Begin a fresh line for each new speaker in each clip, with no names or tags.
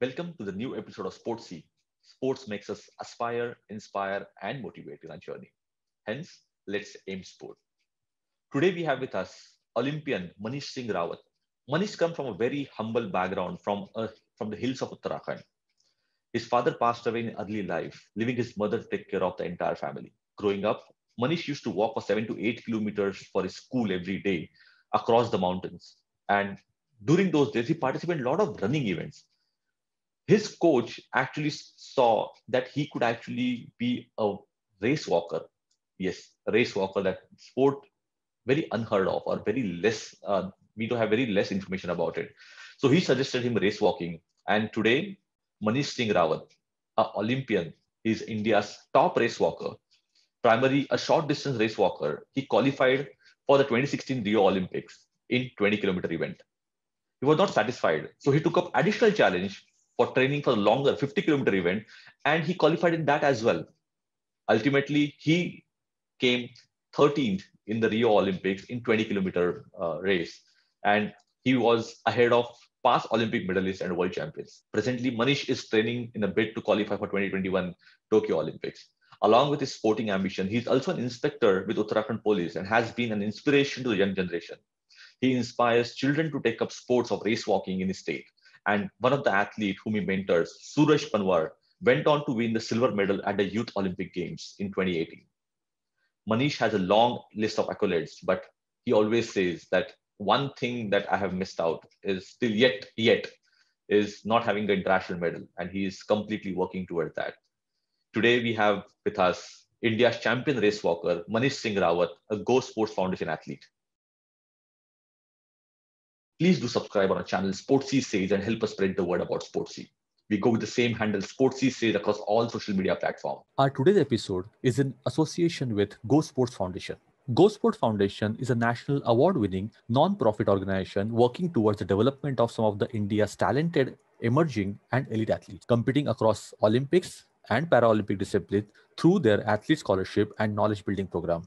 Welcome to the new episode of Sports C. Sports makes us aspire, inspire, and motivate in our journey. Hence, let's aim sport. Today we have with us Olympian Manish Singh Rawat. Manish comes from a very humble background from, a, uh, from the hills of Uttarakhand. His father passed away in early life, leaving his mother to take care of the entire family growing up, Manish used to walk for seven to eight kilometers for his school every day across the mountains. And during those days, he participated in a lot of running events. His coach actually saw that he could actually be a race walker. Yes, race walker, that sport very unheard of or very less, uh, we do have very less information about it. So he suggested him race walking. And today, Manish Singh Rawat, an Olympian, is India's top race walker primary a short distance race walker, he qualified for the 2016 Rio Olympics in 20 kilometer event. He was not satisfied, so he took up additional challenge for training for longer 50 kilometer event, and he qualified in that as well. Ultimately, he came 13th in the Rio Olympics in 20 kilometer uh, race, and he was ahead of past Olympic medalists and world champions. Presently, Manish is training in a bid to qualify for 2021 Tokyo Olympics. Along with his sporting ambition, he is also an inspector with Uttarakhand Police and has been an inspiration to the young generation. He inspires children to take up sports of race walking in his state. And one of the athletes whom he mentors, Suraj Panwar, went on to win the silver medal at the Youth Olympic Games in 2018. Manish has a long list of accolades, but he always says that one thing that I have missed out is still yet, yet, is not having the international medal. And he is completely working towards that. Today we have with us India's champion race walker, Manish Singh Rawat, a Go Sports Foundation athlete. Please do subscribe on our channel Sportsy Sage and help us spread the word about Sportsy. We go with the same handle Sportsy Sage across all social media platforms. Our today's episode is in association with Go Sports Foundation. Go Sport Foundation is a national award winning non-profit organization working towards the development of some of the India's talented emerging and elite athletes competing across Olympics, and Paralympic disciplines through their athlete scholarship and knowledge building program.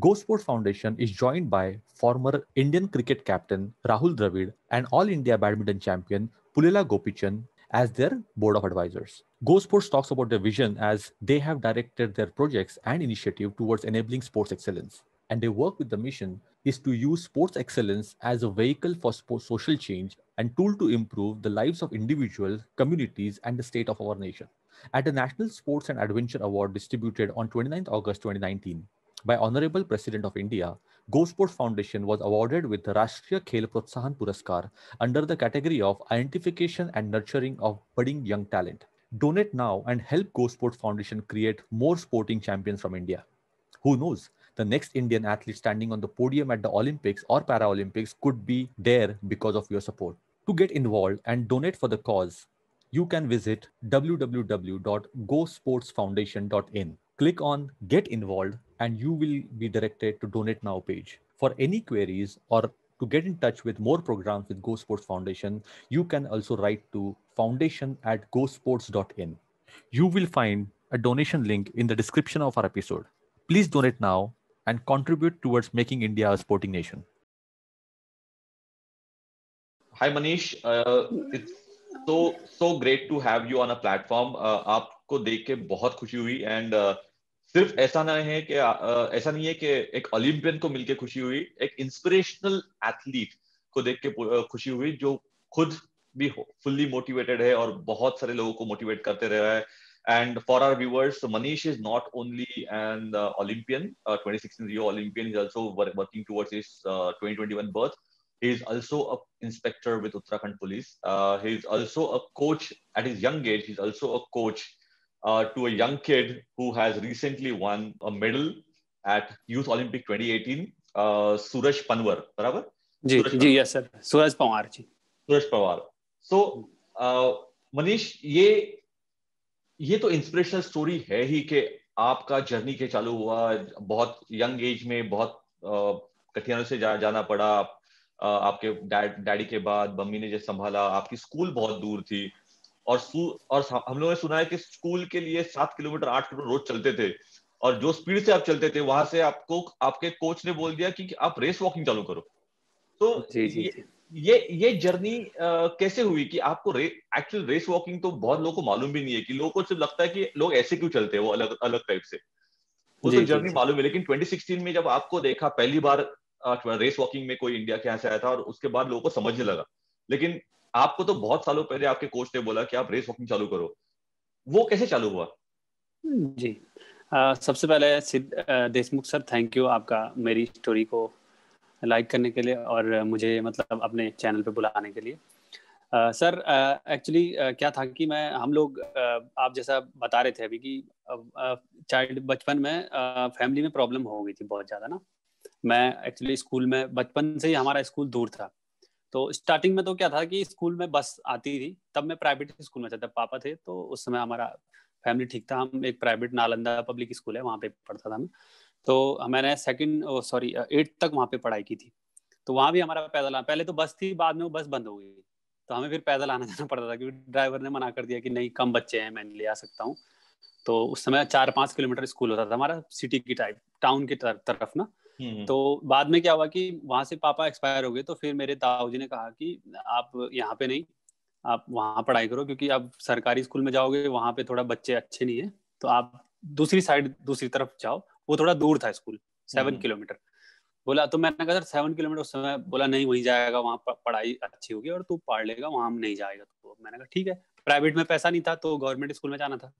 Go Sports Foundation is joined by former Indian cricket captain Rahul Dravid and All India badminton champion Pulila Gopichand as their board of advisors. Go Sports talks about their vision as they have directed their projects and initiative towards enabling sports excellence. And their work with the mission is to use sports excellence as a vehicle for social change and tool to improve the lives of individuals, communities, and the state of our nation at the National Sports and Adventure Award distributed on 29 August 2019 by Honorable President of India, Go Sports Foundation was awarded with the Rashtriya Khel Protsahan Puraskar under the category of Identification and Nurturing of Budding Young Talent. Donate now and help Go Sports Foundation create more sporting champions from India. Who knows? The next Indian athlete standing on the podium at the Olympics or Paralympics could be there because of your support. To get involved and donate for the cause, you can visit www.gosportsfoundation.in. Click on Get Involved and you will be directed to Donate Now page. For any queries or to get in touch with more programs with Go Sports Foundation, you can also write to foundation at gosports.in. You will find a donation link in the description of our episode. Please donate now and contribute towards making India a sporting nation. Hi, Manish. Uh, it's so so great to have you on a platform uh, आपको देख के बहुत खुशी हुई and uh, सिर्फ ऐसा ना है कि uh, ऐसा नहीं है कि एक ओलंपियन को मिलके खुशी हुई एक इंस्पिरेशनल एथलीट को देख के खुशी हुई जो खुद भी फुल्ली मोटिवेटेड है और बहुत सारे लोगों को मोटिवेट करते रहा है and for our viewers manish is not only an uh, olympian uh, 2016 rio olympian he's also working towards his uh, 2021 berth He is also a inspector with Uttarakhand Police. Uh, he is also a coach at his young age. He's also a coach uh, to a young kid who has recently won a medal at Youth Olympic 2018, uh, Suraj Panwar. Barabar? ji Suraj
ji yes sir Suraj Pawar ji Suraj Pawar
so Manish ये ये तो inspirational story है ही कि आपका journey के चालू हुआ बहुत यंग एज में बहुत कठिनाइयों से जा, जाना पड़ा आपके डैडी के बाद मम्मी ने जो संभाला आपकी स्कूल बहुत दूर थी और और हम लोगों ने सुना है कि स्कूल के लिए सात किलोमीटर आठ किलोमीटर रोज चलते थे और जो स्पीड से आप चलते थे वहां से आपको आपके कोच ने बोल दिया कि आप रेस वॉकिंग चालू करो तो जी, जी, ये, ये ये जर्नी कैसे हुई कि आपको रे, एक्चुअल रेस वॉकिंग तो बहुत लोगों को मालूम भी नहीं है कि लोगों को सिर्फ लगता है कि लोग ऐसे क्यों चलते हैं वो अलग अलग टाइप से वो तो जर्नी मालूम है लेकिन 2016 में जब आपको देखा पहली बार रेस वॉकिंग मतलब में कोई इंडिया के यहाँ से आया था और उसके बाद लोगों को समझने लगा लेकिन आपको तो बहुत सालों पहले आपके कोच ने बोला कि आप रेस वॉकिंग
चालू करो वो कैसे चालू हुआ हम्म, जी आ, सबसे पहले सिद्ध देशमुख सर थैंक यू आपका मेरी स्टोरी को लाइक करने के लिए और मुझे मतलब अपने चैनल पे बुलाने के लिए आ, सर एक्चुअली क्या था कि मैं हम लोग आप जैसा बता रहे थे अभी कि चाइल्ड बचपन में फैमिली में प्रॉब्लम हो गई थी बहुत ज़्यादा ना मैं एक्चुअली स्कूल में बचपन से ही हमारा स्कूल दूर था तो स्टार्टिंग में तो क्या था कि स्कूल में बस आती थी तब मैं प्राइवेट स्कूल में जाता पापा थे तो उस समय हमारा फैमिली ठीक था हम एक प्राइवेट नालंदा पब्लिक स्कूल है वहाँ पे पढ़ता था मैं तो मैंने सेकेंड सॉरी एट तक वहाँ पे पढ़ाई की थी तो वहाँ भी हमारा पैदल पहले तो बस थी बाद में वो बस बंद हो गई तो हमें फिर पैदल आना जाना पड़ता था क्योंकि ड्राइवर ने मना कर दिया कि नहीं कम बच्चे हैं मैं ले आ सकता हूँ तो उस समय चार पाँच किलोमीटर स्कूल होता था हमारा सिटी की टाइप टाउन की तरफ ना तो बाद में क्या हुआ कि वहां से पापा एक्सपायर हो गए तो फिर मेरे ताऊजी जी ने कहा कि आप यहाँ पे नहीं आप वहाँ पढ़ाई करो क्योंकि आप सरकारी स्कूल में जाओगे वहां पे थोड़ा बच्चे अच्छे नहीं है तो आप दूसरी साइड दूसरी तरफ जाओ वो थोड़ा दूर था स्कूल सेवन किलोमीटर बोला तो मैंने कहा सर सेवन किलोमीटर उस समय बोला नहीं वहीं जाएगा वहाँ पढ़ाई अच्छी होगी और तू पढ़ लेगा वहाँ नहीं जाएगा तो मैंने कहा ठीक है प्राइवेट में पैसा नहीं था तो गवर्नमेंट स्कूल में जाना था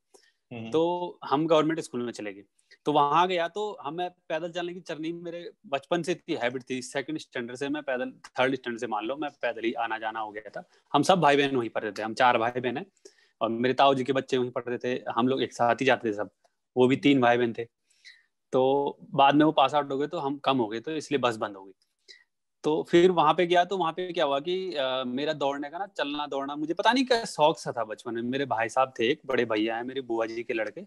हम्म। तो हम गवर्नमेंट स्कूल में चले गए तो वहां गया तो हमें पैदल चलने की चरनी मेरे बचपन से इतनी हैबिट थी सेकंड स्टैंडर्ड से मैं पैदल थर्ड स्टैंडर्ड से मान लो मैं पैदल ही आना जाना हो गया था हम सब भाई बहन वहीं पढ़ते थे हम चार भाई बहन है और मेरे ताऊ जी के बच्चे वहीं पढ़ते थे हम लोग एक साथ ही जाते थे सब वो भी तीन भाई बहन थे तो बाद में वो पास आउट हो गए तो हम कम हो गए तो इसलिए बस बंद हो गई तो फिर वहां पे गया तो वहां पे क्या हुआ कि आ, मेरा दौड़ने का ना चलना दौड़ना मुझे पता नहीं क्या शौक सा था बचपन में मेरे भाई साहब थे एक बड़े भैया है मेरे बुआ जी के लड़के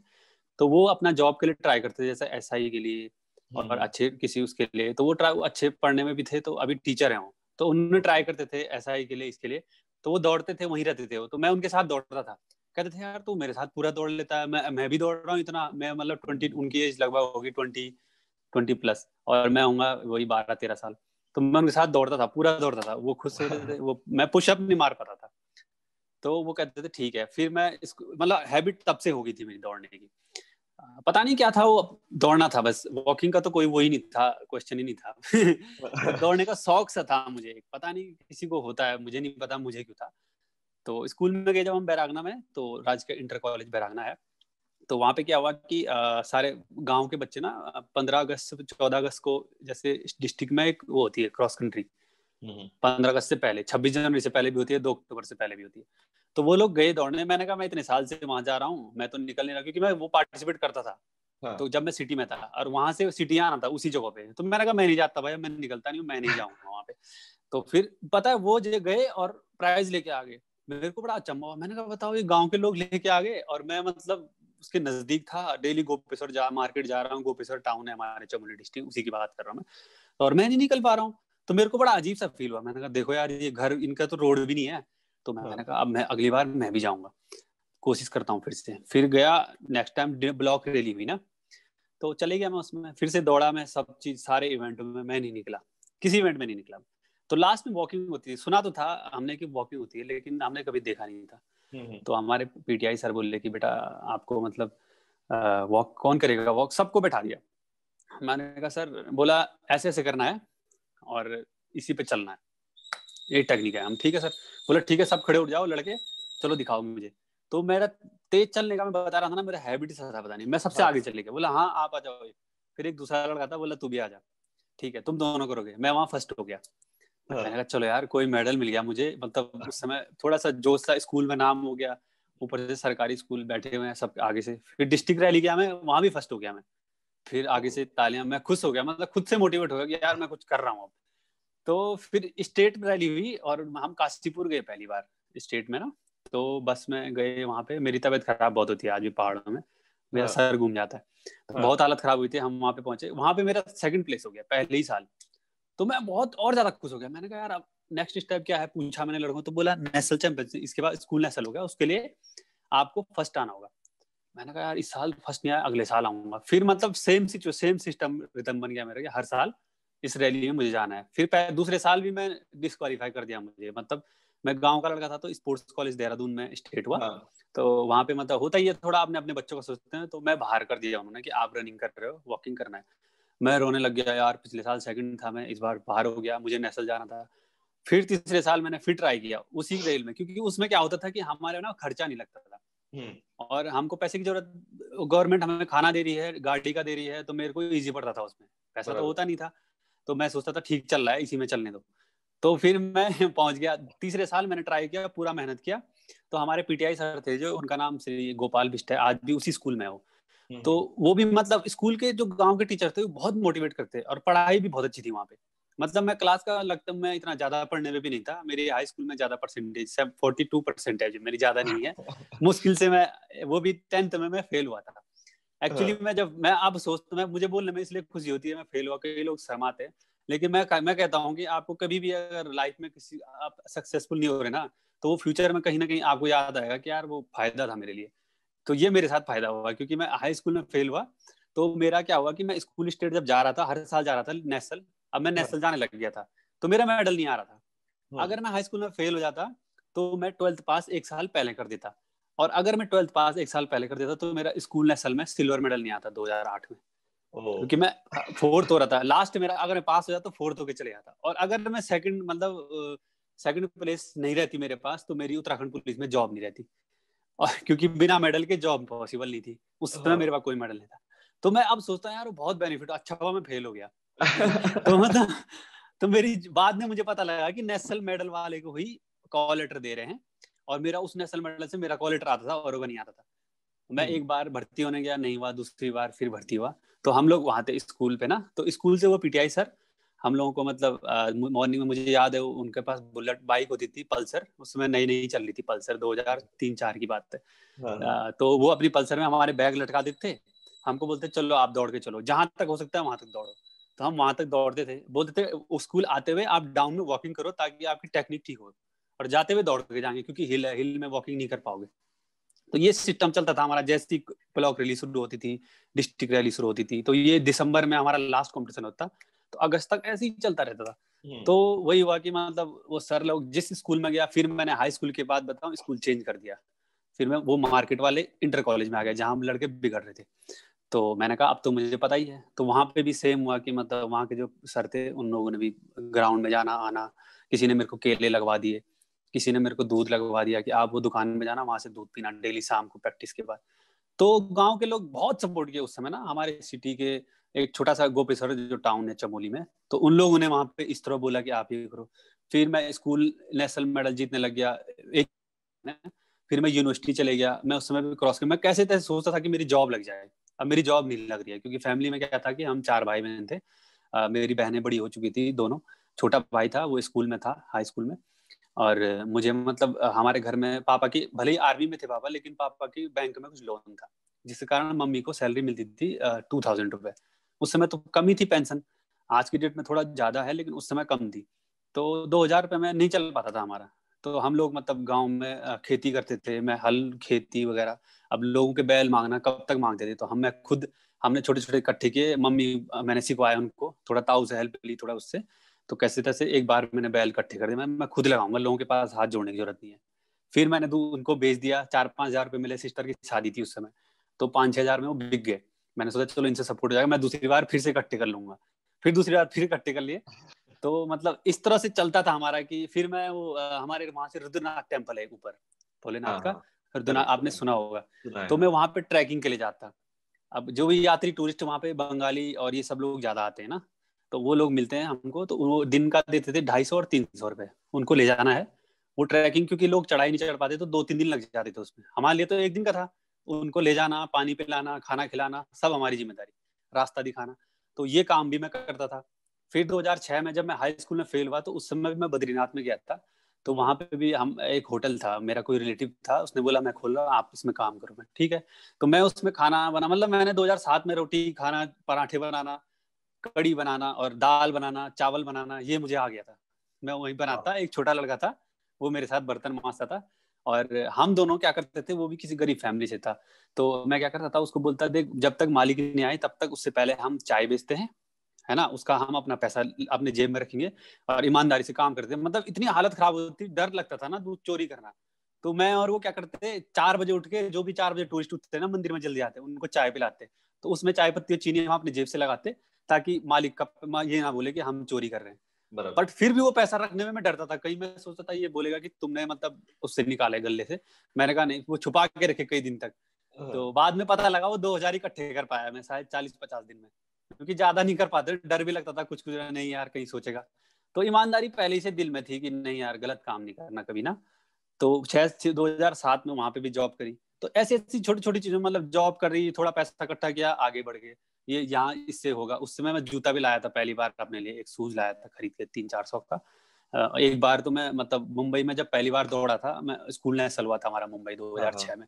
तो वो अपना जॉब के लिए ट्राई करते थे जैसे एस के लिए और हम्म। अच्छे किसी उसके लिए तो वो ट्राई अच्छे पढ़ने में भी थे तो अभी टीचर है वो तो उन्होंने ट्राई करते थे एस के लिए इसके लिए तो वो दौड़ते थे वहीं रहते थे वो तो मैं उनके साथ दौड़ता था कहते थे यार तू मेरे साथ पूरा दौड़ लेता है मैं मैं भी दौड़ रहा हूँ इतना मैं मतलब ट्वेंटी उनकी एज लगभग होगी ट्वेंटी ट्वेंटी प्लस और मैं हूँ वही बारह तेरह साल तो मैं उनके साथ दौड़ता था पूरा दौड़ता था वो खुद से वो मैं पुशअप नहीं मार पाता था तो वो कहते थे ठीक है फिर मैं इसको मतलब हैबिट तब से हो गई थी मेरी दौड़ने की पता नहीं क्या था वो दौड़ना था बस वॉकिंग का तो कोई वो ही नहीं था क्वेश्चन ही नहीं था दौड़ने का शौक सा था मुझे पता नहीं किसी को होता है मुझे नहीं पता मुझे क्यों था तो स्कूल में गए जब हम बैरागना में तो राज का इंटर कॉलेज बैरागना है तो वहाँ पे क्या हुआ कि आ, सारे गांव के बच्चे ना पंद्रह अगस्त चौदह अगस्त को जैसे डिस्ट्रिक्ट में एक वो होती है क्रॉस कंट्री हम्म, हम्म। पंद्रह अगस्त से पहले छब्बीस जनवरी से पहले भी होती है दो अक्टूबर से पहले भी होती है तो वो लोग गए दौड़ने मैंने कहा मैं इतने साल से वहां जा रहा हूँ मैं तो निकल नहीं रहा क्योंकि मैं वो पार्टिसिपेट करता था हाँ। तो जब मैं सिटी में था और वहां से सिटी आना था उसी जगह पे तो मैंने कहा मैं नहीं जाता भाई मैं निकलता नहीं मैं नहीं जाऊंगा वहां पे तो फिर पता है वो जो गए और प्राइज लेके आ गए मेरे को बड़ा अचंबा हुआ मैंने कहा बताओ ये गांव के लोग लेके आ गए और मैं मतलब उसके नजदीक था डेली गोपेश्वर जा मार्केट जा रहा हूँ गोपेश्वर टाउन है हमारे चमोली डिस्ट्रिक्ट उसी की बात कर रहा हूँ मैं और मैं नहीं निकल पा रहा हूँ तो मेरे को बड़ा अजीब सा फील हुआ मैंने कहा देखो यार ये घर इनका तो रोड भी नहीं है तो मैंने हाँ। कहा अब मैं अगली बार मैं भी जाऊंगा कोशिश करता हूँ फिर से फिर गया नेक्स्ट टाइम ब्लॉक रैली हुई ना तो चले गया मैं उसमें फिर से दौड़ा मैं सब चीज सारे इवेंट में मैं नहीं निकला किसी इवेंट में नहीं निकला तो लास्ट में वॉकिंग होती है सुना तो था हमने कि वॉकिंग होती है लेकिन हमने कभी देखा नहीं था हम्म। तो हमारे पीटीआई सर बोले कि बेटा आपको मतलब वॉक कौन करेगा वॉक सबको बैठा दिया मैंने कहा सर बोला ऐसे ऐसे करना है और इसी पे चलना है ये टेक्निक है हम ठीक है सर बोला ठीक है सब खड़े उठ जाओ लड़के चलो दिखाओ मुझे तो मेरा तेज चलने का मैं बता रहा था ना मेरा हैबिट सा था पता नहीं मैं सबसे आगे चले गया बोला हाँ आप आ जाओ फिर एक दूसरा लड़का था बोला तू भी आ जा ठीक है तुम दोनों करोगे मैं वहां फर्स्ट हो गया हाँ। मैंने कहा चलो यार कोई मेडल मिल गया मुझे मतलब हाँ। उस समय थोड़ा सा जोश था स्कूल में नाम हो गया ऊपर से सरकारी स्कूल बैठे हुए हैं सब आगे से फिर डिस्ट्रिक्ट रैली गया मैं वहां भी फर्स्ट हो गया मैं फिर आगे से तालियां मैं खुश हो गया मतलब खुद से मोटिवेट हो गया कि यार मैं कुछ कर रहा हूँ अब तो फिर स्टेट रैली हुई और हम काशीपुर गए पहली बार स्टेट में ना तो बस में गए वहां पे मेरी तबीयत खराब बहुत होती है आज भी पहाड़ों में मेरा हाँ। सर घूम जाता है तो बहुत हालत खराब हुई थी हम वहाँ पे पहुंचे वहां पे मेरा सेकंड प्लेस हो गया पहले ही साल तो मैं बहुत और ज्यादा खुश हो गया मैंने कहा यार अब नेक्स्ट स्टेप क्या है पूछा मैंने लड़कों तो बोला नेशनल चैंपियन इसके बाद स्कूल नेशनल हो गया उसके लिए आपको फर्स्ट आना होगा मैंने कहा यार इस साल फर्स्ट नहीं आया अगले साल आऊंगा फिर मतलब same situation same system rhythm बन गया मेरा हर साल इस रैली में मुझे जाना है फिर दूसरे साल भी मैं डिस्कालीफाई कर दिया मुझे मतलब मैं गांव का लड़का था तो स्पोर्ट्स कॉलेज देहरादून में स्टेट हुआ हाँ। तो वहां पे मतलब होता ही है थोड़ा आपने अपने बच्चों को सोचते हैं तो मैं बाहर कर दिया उन्होंने कि आप रनिंग कर रहे हो वॉकिंग करना है मैं रोने लग गया यार पिछले साल सेकंड था मैं इस बार बाहर हो गया मुझे नेशनल जाना था फिर तीसरे साल मैंने फिर ट्राई किया उसी रेल में क्योंकि उसमें क्या होता था कि हमारे ना खर्चा नहीं लगता था हम्म। और हमको पैसे की जरूरत गवर्नमेंट हमें खाना दे रही है गाड़ी का दे रही है तो मेरे को इजी पड़ता था उसमें पैसा तो होता नहीं था तो मैं सोचता था ठीक चल रहा है इसी में चलने दो तो फिर मैं पहुंच गया तीसरे साल मैंने ट्राई किया पूरा मेहनत किया तो हमारे पीटीआई सर थे जो उनका नाम श्री गोपाल बिस्ट है आज भी उसी स्कूल में हो हम्म। तो वो भी मतलब स्कूल के जो गांव के टीचर थे वो बहुत मोटिवेट करते और पढ़ाई भी बहुत अच्छी थी वहाँ पे मतलब मैं क्लास का लगता मैं इतना ज्यादा पढ़ने में भी नहीं था मेरे हाई स्कूल में ज्यादा परसेंटेज फोर्टी टू परसेंटेज मेरी ज्यादा नहीं है मुश्किल से मैं वो भी टेंथ में मैं फेल हुआ था एक्चुअली हाँ। मैं जब मैं अब सोचता मैं मुझे बोलने में इसलिए खुशी होती है मैं फेल हुआ कई लोग शर्माते हैं लेकिन मैं मैं कहता हूँ कि आपको कभी भी अगर लाइफ में किसी आप सक्सेसफुल नहीं हो रहे ना तो वो फ्यूचर में कहीं ना कहीं आपको याद आएगा कि यार वो फायदा था मेरे लिए तो ये मेरे साथ फायदा हुआ क्योंकि मैं हाई स्कूल में फेल हुआ तो मेरा क्या हुआ कि मैं स्कूल स्टेट जब जा रहा था हर साल जा रहा था नेशनल अब मैं नेशनल जाने लग गया था तो मेरा मेडल नहीं आ रहा था हाँ। अगर मैं हाई स्कूल में फेल हो जाता तो मैं ट्वेल्थ पास एक साल पहले कर देता और अगर मैं ट्वेल्थ पास एक साल पहले कर देता तो मेरा स्कूल नेशनल में सिल्वर मेडल नहीं आता दो में क्योंकि मैं फोर्थ हाँ, हो रहा था लास्ट मेरा अगर मैं पास हो जाता तो फोर्थ होकर चले जाता और अगर मैं सेकंड मतलब सेकंड प्लेस नहीं रहती मेरे पास तो मेरी उत्तराखंड पुलिस में जॉब नहीं रहती और क्योंकि बिना मेडल के जॉब पॉसिबल नहीं थी उस समय हाँ। मेरे पास कोई मेडल नहीं था तो मैं अब सोचता हूँ यार बहुत बेनिफिट अच्छा हुआ मैं फेल हो गया तो मतलब तो मेरी बाद में मुझे पता लगा कि नेशनल मेडल वाले को ही कॉल लेटर दे रहे हैं और मेरा उस नेशनल मेडल से मेरा कॉल लेटर आता था और वो नहीं आता था मैं हम्म। एक बार भर्ती होने गया नहीं हुआ दूसरी बार फिर भर्ती हुआ तो हम लोग वहां थे स्कूल पे ना तो स्कूल से वो पीटीआई सर हम लोगों को मतलब मॉर्निंग में मुझे याद है उनके पास बुलेट बाइक होती थी पल्सर उसमें नई नई चल रही थी पल्सर दो हजार तीन चार की बात है हाँ। तो वो अपनी पल्सर में हमारे बैग लटका देते थे हमको बोलते चलो आप दौड़ के चलो जहां तक हो सकता है वहां तक दौड़ो तो हम वहां तक दौड़ते थे बोलते थे स्कूल आते हुए आप डाउन में वॉकिंग करो ताकि आपकी टेक्निक ठीक हो और जाते हुए दौड़ के जाएंगे क्योंकि हिल हिल में वॉकिंग नहीं कर पाओगे तो ये सिस्टम चलता था हमारा जैसी ब्लॉक रैली शुरू होती थी डिस्ट्रिक्ट रैली शुरू होती थी तो ये दिसंबर में हमारा लास्ट कॉम्पिटिशन होता तो अगस्त तक ऐसे ही चलता रहता था हम्म। तो वही हुआ कि मतलब वो सर लोग जिस स्कूल में गया फिर मैंने हाई स्कूल के बाद बताऊ स्कूल चेंज कर दिया फिर मैं वो मार्केट वाले इंटर कॉलेज में आ गया जहाँ हम लड़के बिगड़ रहे थे तो मैंने कहा अब तो मुझे पता ही है तो वहां पे भी सेम हुआ कि मतलब वहाँ के जो सर थे उन लोगों ने भी ग्राउंड में जाना आना किसी ने मेरे को केले लगवा दिए किसी ने मेरे को दूध लगवा दिया कि आप वो दुकान में जाना वहां से दूध पीना डेली शाम को प्रैक्टिस के बाद तो गांव के लोग बहुत सपोर्ट किए उस समय ना हमारे सिटी के एक छोटा सा गोपेश्वर जो टाउन है चमोली में तो उन लोगों ने वहां पे इस तरह बोला कि आप ये करो फिर मैं स्कूल नेशनल मेडल जीतने लग गया एक फिर मैं यूनिवर्सिटी चले गया मैं उस समय क्रॉस कर मैं कैसे तैसे सोचता था कि मेरी जॉब लग जाए अब मेरी जॉब नहीं लग रही है क्योंकि फैमिली में क्या था कि हम चार भाई बहन थे आ, मेरी बहनें बड़ी हो चुकी थी दोनों छोटा भाई था वो स्कूल में था हाई स्कूल में और मुझे मतलब हमारे घर में पापा की भले ही आर्मी में थे पापा लेकिन पापा की बैंक में कुछ लोन था जिसके कारण मम्मी को सैलरी मिलती थी टू थाउजेंड रुपए उस समय तो कम ही थी पेंशन आज की डेट में थोड़ा ज्यादा है लेकिन उस समय कम थी तो दो हजार रुपये में नहीं चल पाता था हमारा तो हम लोग मतलब गांव में खेती करते थे मैं हल खेती वगैरह अब लोगों के बैल मांगना कब तक मांगते थे तो हम मैं खुद हमने छोटे छोटे इकट्ठे किए मम्मी मैंने सिखवाया उनको थोड़ा ताऊ से हेल्प ली थोड़ा उससे तो कैसे तैसे एक बार मैंने बैल इकट्ठे कर दिए मैं मैं खुद लगाऊंगा लोगों के पास हाथ जोड़ने की जरूरत नहीं है फिर मैंने उनको बेच दिया चार पाँच हजार रुपये मिले सिस्टर की शादी थी उस समय तो पाँच छह हजार में वो बिक गए मैंने सोचा चलो इनसे सपोर्ट हो जाएगा मैं दूसरी बार फिर से इकट्ठे कर लूंगा फिर दूसरी बार फिर इकट्ठे कर लिए तो मतलब इस तरह से चलता था हमारा कि फिर मैं वो हमारे वहां से रुद्रनाथ टेम्पल है ऊपर भोलेनाथ हाँ, का हाँ। रुद्रनाथ आपने सुना होगा तो मैं हाँ। वहां पे ट्रैकिंग के लिए जाता अब जो भी यात्री टूरिस्ट वहाँ पे बंगाली और ये सब लोग ज्यादा आते हैं ना तो वो लोग मिलते हैं हमको तो वो दिन का देते थे ढाई सौ और तीन सौ रुपए उनको ले जाना है वो ट्रैकिंग क्योंकि लोग चढ़ाई नहीं चढ़ पाते तो दो तीन दिन लग जाते थे उसमें हमारे लिए तो एक दिन का था उनको ले जाना पानी पिलाना खाना खिलाना सब हमारी जिम्मेदारी रास्ता दिखाना तो ये काम भी मैं करता था फिर 2006 में जब मैं हाई स्कूल में फेल हुआ तो उस समय भी मैं बद्रीनाथ में गया था तो वहाँ पे भी हम एक होटल था मेरा कोई रिलेटिव था उसने बोला मैं खोल रहा आप इसमें काम करो मैं ठीक है तो मैं उसमें खाना बना मतलब मैंने 2007 में रोटी खाना पराठे बनाना कड़ी बनाना और दाल बनाना चावल बनाना ये मुझे आ गया था मैं वहीं बनाता एक छोटा लड़का था वो मेरे साथ बर्तन मांसता था और हम दोनों क्या करते थे वो भी किसी गरीब फैमिली से था तो मैं क्या करता था उसको बोलता देख जब तक मालिक नहीं आए तब तक उससे पहले हम चाय बेचते हैं है ना उसका हम अपना पैसा अपने जेब में रखेंगे और ईमानदारी से काम करते हैं मतलब इतनी हालत खराब होती डर लगता था ना दूध चोरी करना तो मैं और वो क्या करते थे चार बजे उठ के जो भी चार बजे टूरिस्ट उठते ना मंदिर में जल्दी आते उनको चाय पिलाते तो उसमें चाय पत्ती और चीनी हम अपने जेब से लगाते ताकि मालिक का ये ना बोले कि हम चोरी कर रहे हैं बट फिर भी वो पैसा रखने में मैं डरता था कहीं मैं सोचता था ये बोलेगा कि तुमने मतलब उससे निकाले गले से मैंने कहा नहीं वो छुपा के रखे कई दिन तक हाँ। तो बाद में पता लगा वो दो हजार इकट्ठे कर पाया मैं शायद चालीस पचास दिन में क्योंकि ज्यादा नहीं कर पाते डर भी लगता था कुछ कुछ नहीं यार कहीं सोचेगा तो ईमानदारी पहले से दिल में थी कि नहीं यार गलत काम नहीं करना कभी ना तो छह दो हजार सात में वहां पे भी जॉब करी तो ऐसी ऐसी छोटी छोटी चीजों मतलब जॉब कर रही थोड़ा पैसा इकट्ठा किया आगे बढ़ गए ये यहाँ इससे होगा उस समय मैं जूता भी लाया था पहली बार अपने लिए एक शूज लाया था खरीद के तीन चार सौ का एक बार तो मैं मतलब मुंबई में जब पहली बार दौड़ा था मैं स्कूल नेशनल हुआ था हमारा मुंबई हाँ, हाँ। छह में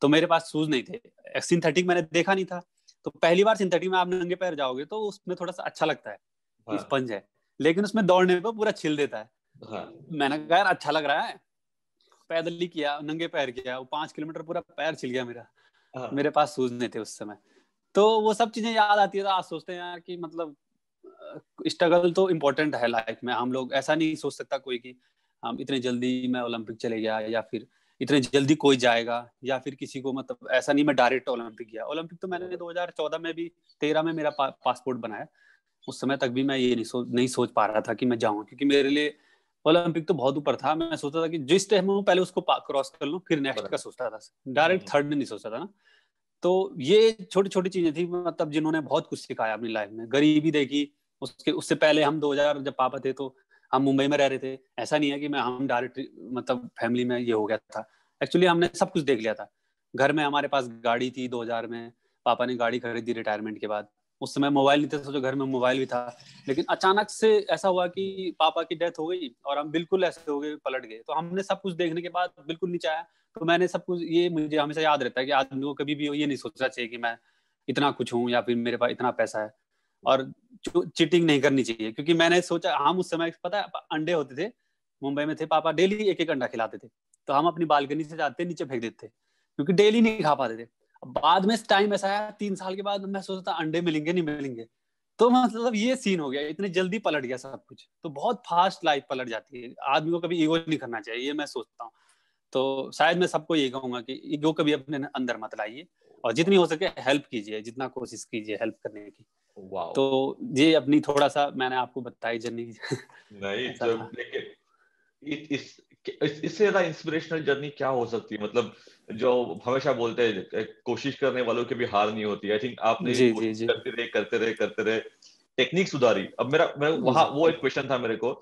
तो मेरे पास शूज नहीं थे सिंथेटिक मैंने देखा नहीं था तो पहली बार सिंथेटिक में आप नंगे पैर जाओगे तो उसमें थोड़ा सा अच्छा लगता है हाँ। स्पंज है लेकिन उसमें दौड़ने पर पूरा छिल देता है मैंने कहा यार अच्छा लग रहा है पैदल ही किया नंगे पैर किया पांच किलोमीटर पूरा पैर छिल गया मेरा मेरे पास शूज नहीं थे उस समय तो वो सब चीजें याद आती है तो आप सोचते हैं यार कि मतलब स्ट्रगल तो इम्पोर्टेंट है लाइफ में हम लोग ऐसा नहीं सोच सकता कोई कि हम इतने जल्दी मैं ओलंपिक चले गया या फिर इतने जल्दी कोई जाएगा या फिर किसी को मतलब ऐसा नहीं मैं डायरेक्ट ओलंपिक गया ओलंपिक तो मैंने 2014 में भी 13 में मेरा पा, पासपोर्ट बनाया उस समय तक भी मैं ये नहीं सोच नहीं सोच पा रहा था कि मैं जाऊँ क्योंकि मेरे लिए ओलंपिक तो बहुत ऊपर था मैं सोचता था कि जिस टाइम पहले उसको क्रॉस कर लूँ फिर नेक्स्ट का सोचता था डायरेक्ट हम्म। थर्ड नहीं सोचता था ना तो ये छोटी छोटी चीजें थी मतलब जिन्होंने बहुत कुछ सिखाया अपनी लाइफ में गरीबी देखी उसके उससे पहले हम 2000 जब पापा थे तो हम मुंबई में रह रहे थे ऐसा नहीं है कि मैं हम डायरेक्ट मतलब फैमिली में ये हो गया था एक्चुअली हमने सब कुछ देख लिया था घर में हमारे पास गाड़ी थी 2000 में पापा ने गाड़ी खरीदी रिटायरमेंट के बाद उस समय मोबाइल नहीं था जो घर में मोबाइल भी था लेकिन अचानक से ऐसा हुआ कि पापा की डेथ हो गई और हम बिल्कुल ऐसे हो गए पलट गए तो हमने सब कुछ देखने के बाद बिल्कुल नीचे आया तो मैंने सब कुछ ये मुझे हमेशा याद रहता है कि आदमी को कभी भी ये नहीं सोचना चाहिए कि मैं इतना कुछ हूँ या फिर मेरे पास इतना पैसा है और चीटिंग नहीं करनी चाहिए क्योंकि मैंने सोचा हम उस समय पता है अंडे होते थे मुंबई में थे पापा डेली एक एक अंडा खिलाते थे तो हम अपनी बालकनी से जाते नीचे फेंक देते थे क्योंकि डेली नहीं खा पाते थे बाद में टाइम ऐसा आया तीन साल के बाद मैं सोचता अंडे मिलेंगे नहीं मिलेंगे तो मतलब ये सीन हो गया इतने जल्दी पलट गया सब कुछ तो बहुत फास्ट लाइफ पलट जाती है आदमी को कभी ईगो नहीं करना चाहिए ये मैं सोचता हूँ तो शायद मैं सबको ये कहूंगा कि ईगो कभी अपने अंदर मत लाइए और जितनी हो सके हेल्प कीजिए जितना कोशिश कीजिए हेल्प करने की तो ये अपनी थोड़ा सा मैंने आपको बताई जर्नी नहीं जब इस इससे ज्यादा इंस्पिरेशनल जर्नी क्या हो सकती है मतलब जो हमेशा
बोलते हैं कोशिश करने वालों की भी हार नहीं होती आई थिंक आपने जी, जी, जी. करते रहे करते रहे करते रहे टेक्निक सुधारी अब मेरा मैं वहां वो एक क्वेश्चन था मेरे को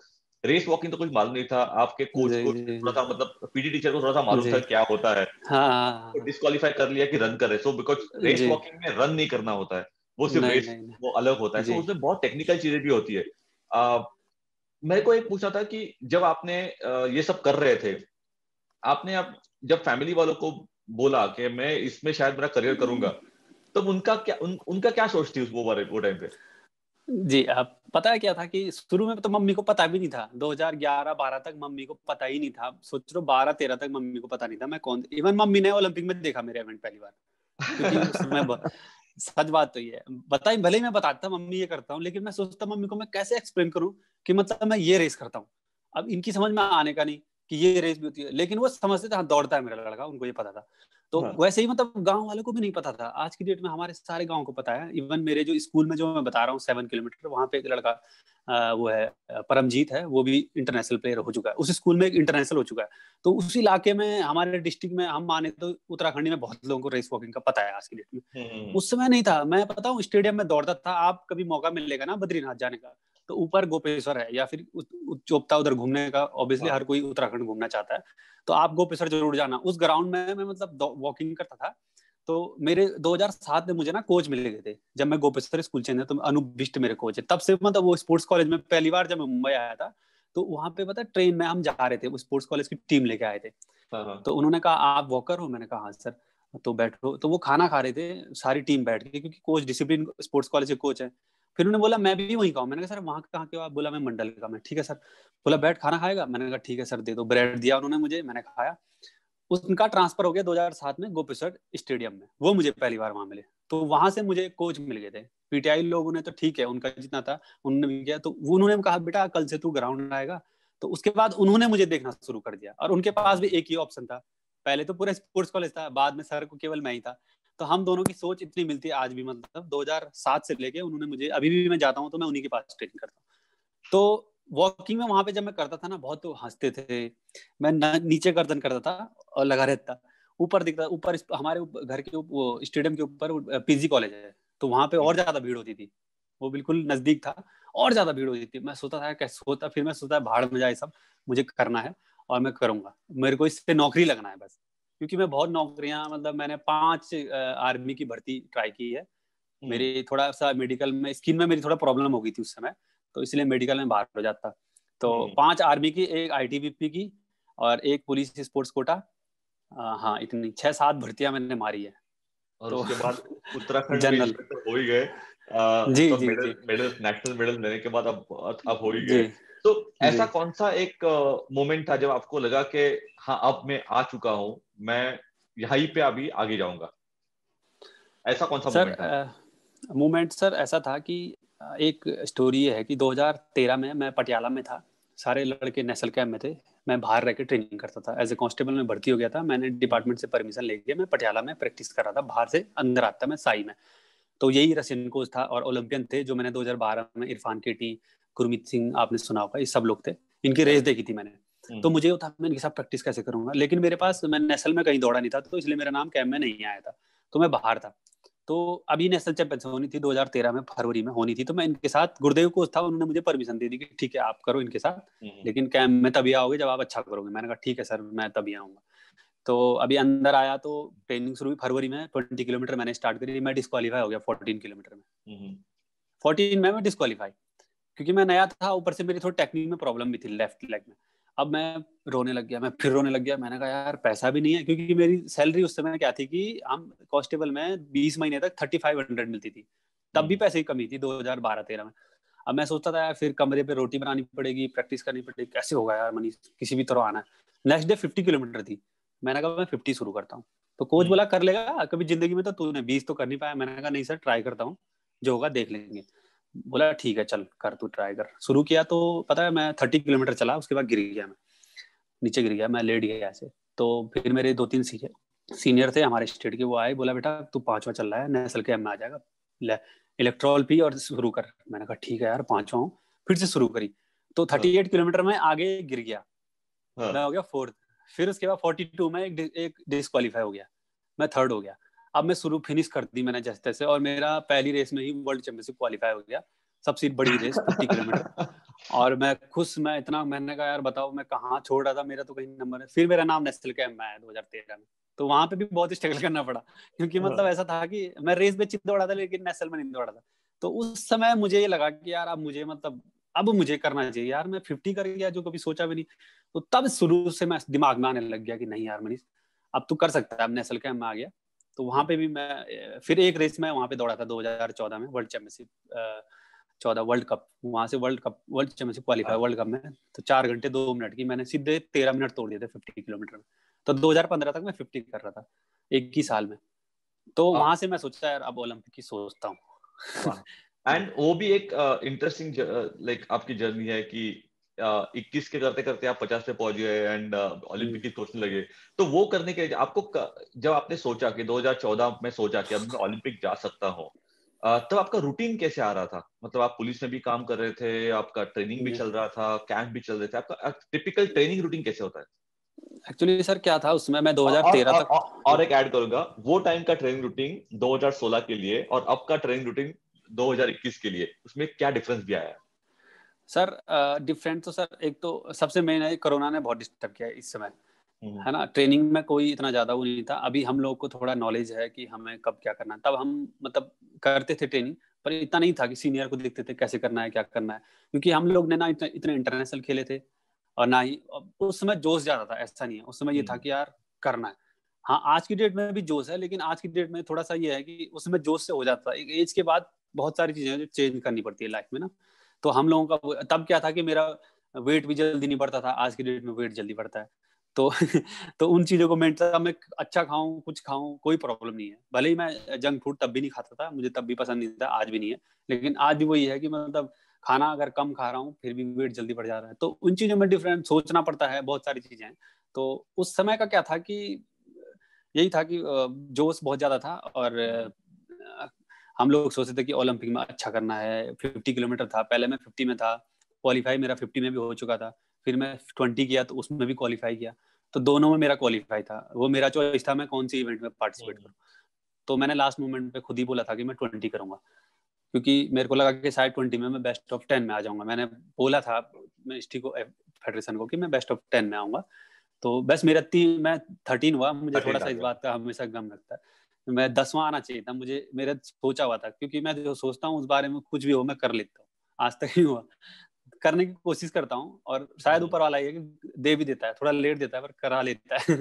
रेस वॉकिंग तो कुछ मालूम नहीं था आपके कोच को थोड़ा सा मतलब पीटी टीचर को थोड़ा सा मालूम था क्या होता है डिस्कालीफाई हाँ, हाँ, हाँ। तो कर लिया कि रन करे सो बिकॉज रेस वॉकिंग में रन नहीं करना होता है वो सिर्फ रेस वो अलग होता है सो उसमें बहुत टेक्निकल चीजें भी होती है मेरे को एक पूछना था कि जब आपने ये सब कर रहे थे आपने आप जब फैमिली वालों को बोला कि
मैं इसमें शायद मेरा करियर करूंगा तब उनका क्या उन, उनका क्या सोच थी उस वो बारे वो टाइम पे जी आप पता है क्या था कि शुरू में तो मम्मी को पता भी नहीं था 2011-12 तक मम्मी को पता ही नहीं था सोच लो 12-13 तक मम्मी को पता नहीं था मैं कौन इवन मम्मी ने ओलंपिक में देखा मेरे इवेंट पहली बार क्योंकि उस समय सच बात तो ये बताई भले ही मैं बताता मम्मी ये करता हूँ लेकिन मैं सोचता मम्मी को मैं कैसे एक्सप्लेन करूँ कि मतलब मैं ये रेस करता हूँ अब इनकी समझ में आने का नहीं कि ये रेस भी होती है लेकिन वो समझते थे हाँ दौड़ता है मेरा लड़का उनको ये पता था तो हाँ. वैसे ही मतलब गांव वालों को भी नहीं पता था आज की डेट में हमारे सारे गांव को पता है इवन मेरे जो स्कूल में जो मैं बता रहा हूँ सेवन किलोमीटर वहां पे एक लड़का आ, वो है परमजीत है वो भी इंटरनेशनल प्लेयर हो चुका है उस स्कूल में एक इंटरनेशनल हो चुका है तो उस इलाके में हमारे डिस्ट्रिक्ट में हम माने तो उत्तराखंड में बहुत लोगों को रेस वॉकिंग का पता है आज की डेट में हम्म। उस समय नहीं था मैं पता हूँ स्टेडियम में दौड़ता था आप कभी मौका मिलेगा ना बद्रीनाथ जाने का तो ऊपर गोपेश्वर है या फिर चोपता उधर घूमने का ऑब्वियसली हाँ। हर कोई उत्तराखंड घूमना चाहता है तो आप गोपेश्वर जरूर जाना उस ग्राउंड में मैं मतलब वॉकिंग करता था तो मेरे 2007 में मुझे ना कोच मिले गए थे जब मैं गोपेश्वर स्कूल चेंज तो अनुभिष्ट मेरे कोच है तब से मतलब वो स्पोर्ट्स कॉलेज में पहली बार जब मैं मुंबई आया था तो वहां पे पता ट्रेन में हम जा रहे थे स्पोर्ट्स कॉलेज की टीम लेके आए थे हाँ, हाँ। तो उन्होंने कहा आप वॉकर हो मैंने कहा हाँ सर तो बैठो तो वो खाना खा रहे थे सारी टीम बैठ के क्योंकि कोच डिसिप्लिन स्पोर्ट्स कॉलेज के कोच है फिर उन्होंने बोला मैं भी वहीं का मैंने कहा सर वहाँ कहाँ के बोला मैं मंडल का मैं ठीक है सर बोला बैठ खाना खाएगा मैंने कहा ठीक है सर दे दो ब्रेड दिया उन्होंने मुझे मैंने खाया उनका ट्रांसफर हो गया दो में गोपेश्वर स्टेडियम में वो मुझे पहली बार वहां मिले तो वहां से मुझे कोच मिल गए थे पीटीआई लोगों ने तो ठीक है उनका जितना था उन्होंने भी किया तो उन्होंने कहा बेटा कल से तू ग्राउंड आएगा तो उसके बाद उन्होंने मुझे देखना शुरू कर दिया और उनके पास भी एक ही ऑप्शन था पहले तो पूरा स्पोर्ट्स कॉलेज था बाद में सर को केवल मैं ही था तो हम दोनों की सोच इतनी मिलती है आज भी मतलब 2007 से लेके उन्होंने मुझे अभी भी मैं जाता हूँ तो मैं उन्हीं के पास ट्रेनिंग करता हूँ तो वॉकिंग में वहां पे जब मैं करता था ना बहुत तो हंसते थे मैं नीचे गर्दन करता था और लगा रहता ऊपर दिखता ऊपर हमारे घर के स्टेडियम के ऊपर पीजी कॉलेज है तो वहां पे और ज्यादा भीड़ होती थी वो बिल्कुल नजदीक था और ज्यादा भीड़ होती थी मैं सोचता था कैसे होता फिर मैं सोचता भाड़ में जाए सब मुझे करना है और मैं करूंगा मेरे को इससे नौकरी लगना है बस क्योंकि मैं बहुत नौकरियां मतलब मैंने पांच आर्मी की भर्ती ट्राई की है हम्म। मेरी थोड़ा सा मेडिकल में स्किन में मेरी थोड़ा प्रॉब्लम हो गई थी उस समय तो इसलिए मेडिकल में बाहर हो जाता तो हम्म। पांच आर्मी की एक आईटीबीपी की और एक पुलिस स्पोर्ट्स कोटा हाँ इतनी छह सात भर्तियां मैंने मारी है और तो, उसके बाद उत्तराखंड जनरल तो हो ही गए जी, तो जी, मेडल, जी
मेडल नेशनल मेडल लेने के बाद अब अब हो ही गए तो ऐसा कौन सा एक मोमेंट था जब आपको लगा कि हाँ अब मैं आ चुका हूं मैं यही पे अभी
आगे जाऊंगा ऐसा कौन सा सर मोमेंट सर ऐसा था कि एक स्टोरी है कि 2013 में मैं पटियाला में था सारे लड़के नेशनल कैंप में थे मैं बाहर रह के ट्रेनिंग करता था एज ए कांस्टेबल में भर्ती हो गया था मैंने डिपार्टमेंट से परमिशन ले लिया मैं पटियाला में प्रैक्टिस कर रहा था बाहर से अंदर आता मैं साई में तो यही रशियन कोच था और ओलंपियन थे जो मैंने 2012 में इरफान केटी गुरमीत सिंह आपने सुना होगा ये सब लोग थे इनकी हम्म। रेस देखी थी मैंने हम्म। तो मुझे वो था मैं इनके साथ प्रैक्टिस कैसे करूंगा लेकिन मेरे पास मैं नेशनल में कहीं दौड़ा नहीं था तो इसलिए मेरा नाम कैम में नहीं आया था तो मैं बाहर था तो अभी नेशनल चैंपियनशिप होनी थी 2013 में फरवरी में होनी थी तो मैं इनके साथ गुरुदेव कोच था उन्होंने मुझे परमिशन दे दी कि ठीक है आप करो इनके साथ हम्म। लेकिन कैम में तभी आओगे जब आप अच्छा करोगे मैंने कहा ठीक है सर मैं तभी आऊंगा तो अभी अंदर आया तो ट्रेनिंग शुरू हुई फरवरी में ट्वेंटी किलोमीटर मैंने स्टार्ट करी मैं डिस्कालीफाई हो गया फोर्टीन किलोमीटर में फोर्टीन हम्म, हम्म। में मैं डिस्कालीफाई क्योंकि मैं नया था ऊपर से मेरी थोड़ी टेक्निक में प्रॉब्लम भी थी लेफ्ट लेग में अब मैं रोने लग गया मैं फिर रोने लग गया मैंने कहा यार पैसा भी नहीं है क्योंकि मेरी सैलरी उस समय क्या थी कि हम कॉन्स्टेबल में बीस महीने तक थर्टी फाइव हंड्रेड मिलती थी तब भी हम्म। पैसे की कमी थी दो हजार बारह तेरह में अब मैं सोचता था यार फिर कमरे पे रोटी बनानी पड़ेगी प्रैक्टिस करनी पड़ेगी कैसे होगा यार मनीष किसी भी तरह आना नेक्स्ट डे फिफ्टी किलोमीटर थी मैंने कहा मैं फिफ्टी शुरू करता हूँ तो कोच हम्म। बोला कर लेगा कभी जिंदगी में तो तूने बीस तो कर नहीं पाया मैंने कहा नहीं सर ट्राई करता हूँ जो होगा देख लेंगे बोला ठीक है चल कर तू ट्राई कर शुरू किया तो पता है मैं थर्टी किलोमीटर चला उसके बाद गिर गया मैं नीचे गिर गया मैं लेट गया ऐसे तो फिर मेरे दो तीन सीखे सीनियर थे हमारे स्टेट के वो आए बोला बेटा तू पांचवा चल रहा है नेशनल कैम्प में आ जाएगा इलेक्ट्रॉल पी और शुरू कर मैंने कहा ठीक है यार पांचवा हूँ फिर से शुरू करी तो थर्टी हाँ। एट किलोमीटर में आगे गिर गया हाँ। हो गया फोर्थ फिर उसके बाद फोर्टी टू में एक डिस्कालीफाई हो गया मैं थर्ड हो गया अब मैं शुरू फिनिश कर दी मैंने जैसे तैसे और मेरा पहली रेस में ही वर्ल्ड चैंपियनशिप क्वालिफाई हो गया सबसे बड़ी रेस फिफ्टी किलोमीटर और मैं खुश मैं इतना मैंने कहा यार बताओ मैं कहाँ छोड़ रहा था मेरा तो कहीं नंबर है फिर मेरा नाम नेशनल कैम्प में दो हजार तेरह में तो वहां पे भी बहुत स्ट्रगल करना पड़ा क्योंकि हाँ। मतलब ऐसा था कि मैं रेस में चित दौड़ा था लेकिन नेशनल में नहीं दौड़ा था तो उस समय मुझे ये लगा कि यार अब मुझे मतलब अब मुझे करना चाहिए यार मैं फिफ्टी कर गया जो कभी सोचा भी नहीं तो तब शुरू से मैं दिमाग में आने लग गया कि नहीं यार मनीष अब तू कर सकता है अब नेशनल कैंप में आ गया तो वहां पे भी मैं फिर एक रेस में वहां पे दौड़ा था 2014 में वर्ल्ड चैंपियनशिप चौदह वर्ल्ड कप वहां से world cup world championship qualify हाँ। वर्ल्ड कप में तो चार घंटे दो मिनट की मैंने सीधे तेरह मिनट तोड़ दिए थे फिफ्टी किलोमीटर में तो दो तक मैं फिफ्टी कर रहा था एक ही साल में तो हाँ। वहां से मैं सोचता यार अब ओलंपिक की सोचता हूँ एंड वो भी
एक इंटरेस्टिंग uh, लाइक uh, आपकी जर्नी है कि uh, इक्कीस के करते करते आप पचास पे पहुंच गए एंड ओलंपिक hmm. की सोचने लगे तो वो करने के आपको जब आपने सोचा कि 2014 में सोचा कि अब मैं ओलंपिक जा सकता हूँ तब तो आपका रूटीन कैसे आ रहा था मतलब आप पुलिस में भी काम कर रहे थे आपका ट्रेनिंग भी hmm. चल रहा था कैंप भी चल रहे थे आपका टिपिकल ट्रेनिंग रूटीन कैसे होता है एक्चुअली सर क्या था उसमें मैं 2013 और, तक और, और एक ऐड करूंगा वो टाइम का ट्रेनिंग रूटीन 2016 के लिए और अब का ट्रेनिंग रूटीन 2021 के लिए
उसमें क्या डिफरेंस भी आया सर डिफरेंट तो सर एक तो सबसे मेन है कोरोना ने बहुत डिस्टर्ब किया है इस समय हम्म। है ना ट्रेनिंग में कोई इतना ज्यादा वो नहीं था अभी हम लोग को थोड़ा नॉलेज है कि हमें कब क्या करना है तब हम मतलब करते थे ट्रेनिंग पर इतना नहीं था कि सीनियर को देखते थे कैसे करना है क्या करना है क्योंकि हम लोग ने ना इतने, इतने इंटरनेशनल खेले थे और ना ही उस समय जोश ज्यादा था ऐसा नहीं है उस समय ये था हम्म। कि यार करना है हाँ आज की डेट में भी जोश है लेकिन आज की डेट में थोड़ा सा ये है कि उसमें जोश से हो जाता है एक एज के बाद बहुत सारी चीजें जो चेंज करनी पड़ती है लाइफ में ना तो हम लोगों का तब क्या था कि मेरा वेट भी जल्दी नहीं बढ़ता था आज की डेट में वेट जल्दी बढ़ता है तो तो उन चीजों को मेंटल था मैं अच्छा खाऊं कुछ खाऊं कोई प्रॉब्लम नहीं है भले ही मैं जंक फूड तब भी नहीं खाता था मुझे तब भी पसंद नहीं था आज भी नहीं है लेकिन आज भी वही है कि मतलब खाना अगर कम खा रहा हूँ फिर भी वेट जल्दी बढ़ जा रहा है तो उन चीजों में डिफरेंट सोचना पड़ता है बहुत सारी चीजें तो उस समय का क्या था कि यही था कि जोश बहुत ज्यादा था और हम लोग सोचते थे कि ओलंपिक में अच्छा करना है फिफ्टी किलोमीटर था पहले मैं फिफ्टी में था क्वालिफाई मेरा फिफ्टी में भी हो चुका था फिर मैं ट्वेंटी किया तो उसमें भी क्वालिफाई किया तो दोनों में मेरा क्वालिफाई था वो मेरा चॉइस था मैं कौन सी इवेंट में पार्टिसिपेट हम्म। करूँ तो मैंने लास्ट मोमेंट पे खुद ही बोला था कि मैं ट्वेंटी करूंगा क्योंकि मेरे को लगा कि शायद ट्वेंटी में मैं बेस्ट ऑफ टेन में आ जाऊंगा मैंने बोला था मिनिस्ट्री को फेडरेशन को कि मैं बेस्ट ऑफ टेन में आऊंगा तो बस मेरा तीन मैं थर्टीन हुआ मुझे थोड़ा सा इस बात का हमेशा गम लगता है मैं दसवां आना चाहिए था मुझे मेरा सोचा हुआ था क्योंकि मैं जो सोचता हूँ उस बारे में कुछ भी हो मैं कर लेता हूँ आज तक ही हुआ करने की कोशिश करता हूँ और शायद हम्म। ऊपर वाला ये दे भी देता है थोड़ा लेट देता है पर करा लेता है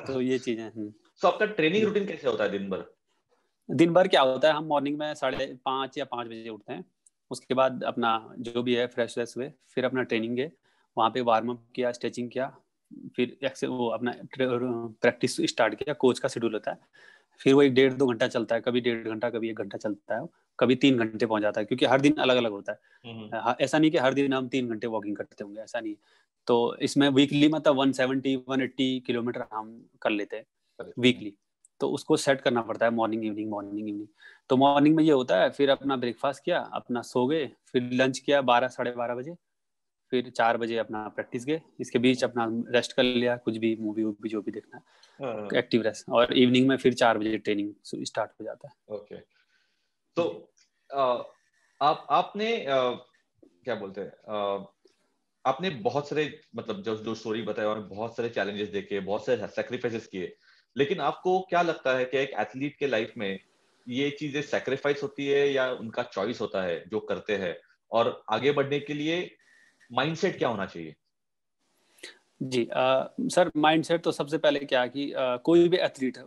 तो ये चीजें हैं तो आपका ट्रेनिंग रूटीन कैसे होता है दिन भर दिन भर क्या होता है हम मॉर्निंग में साढ़े पाँच या पाँच बजे उठते हैं उसके बाद अपना जो भी है फ्रेश व्रेश हुए फिर अपना ट्रेनिंग है वहाँ पे वार्म अप किया स्ट्रेचिंग किया फिर वो अपना प्रैक्टिस स्टार्ट किया कोच का शेड्यूल होता है फिर वो एक डेढ़ दो घंटा चलता है कभी डेढ़ घंटा कभी एक घंटा चलता है कभी तीन घंटे पहुंच जाता है क्योंकि हर दिन अलग अलग होता है हम्म, हम्म। हाँ, ऐसा नहीं कि हर दिन हम तीन घंटे वॉकिंग करते होंगे ऐसा नहीं तो इसमें वीकली मतलब one seventy one eighty kilometre हम कर लेते हैं वीकली तो उसको सेट करना पड़ता है मॉर्निंग इवनिंग मॉर्निंग इवनिंग तो मॉर्निंग में ये होता है फिर अपना ब्रेकफास्ट किया अपना सो गए फिर लंच किया बारह साढ़े बारह बजे फिर चार बजे अपना प्रैक्टिस गए इसके बीच अपना रेस्ट कर लिया कुछ भी मूवी वूवी जो भी देखना एक्टिव हाँ। रेस्ट और इवनिंग में फिर चार बजे ट्रेनिंग स्टार्ट हो जाता है ओके
तो आप आपने क्या बोलते हैं आपने बहुत सारे मतलब जो जो स्टोरी बताई और बहुत सारे चैलेंजेस देखे बहुत सारे सेक्रीफाइसेस किए लेकिन आपको क्या लगता है कि एक एथलीट के लाइफ में ये चीजें सेक्रीफाइस होती है या उनका चॉइस होता है जो करते
हैं और आगे बढ़ने के लिए माइंडसेट क्या होना चाहिए जी आ, सर माइंडसेट तो सबसे पहले क्या कि आ, कोई भी एथलीट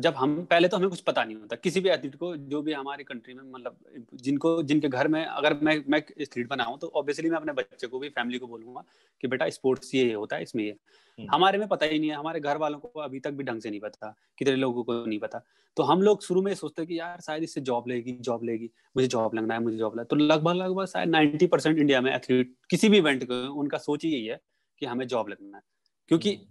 जब हम पहले तो हमें कुछ पता नहीं होता किसी भी एथलीट को जो भी हमारी कंट्री में मतलब जिनको जिनके घर में अगर मैं मैं एथलीट बनाऊँ तो ऑब्वियसली मैं अपने बच्चे को भी फैमिली को बोलूंगा कि बेटा स्पोर्ट्स ये होता है इसमें ये हम्म। हमारे में पता ही नहीं है हमारे घर वालों को अभी तक भी ढंग से नहीं पता कितने लोगों को नहीं पता तो हम लोग शुरू में सोचते कि यार शायद इससे जॉब लेगी जॉब लेगी मुझे जॉब लगना है मुझे जॉब लगना तो लगभग लगभग शायद नाइन्टी इंडिया में एथलीट किसी भी इवेंट को उनका सोच ही यही है कि हमें जॉब लगना है क्योंकि हम्म।